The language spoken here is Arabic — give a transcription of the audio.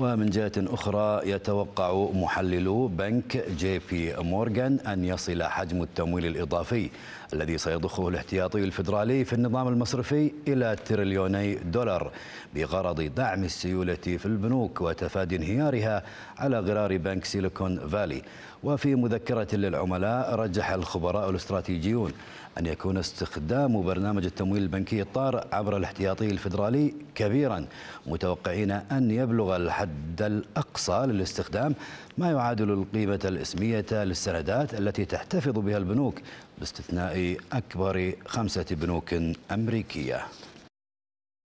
ومن جهة أخرى يتوقع محللو بنك جي بي مورغان أن يصل حجم التمويل الإضافي الذي سيضخه الاحتياطي الفيدرالي في النظام المصرفي إلى تريليوني دولار بغرض دعم السيولة في البنوك وتفادي انهيارها على غرار بنك سيليكون فالي وفي مذكرة للعملاء رجح الخبراء الاستراتيجيون أن يكون استخدام برنامج التمويل البنكي الطار عبر الاحتياطي الفيدرالي كبيرا متوقعين أن يبلغ الحد الحد الأقصى للاستخدام ما يعادل القيمة الإسمية للسندات التي تحتفظ بها البنوك باستثناء أكبر خمسة بنوك أمريكية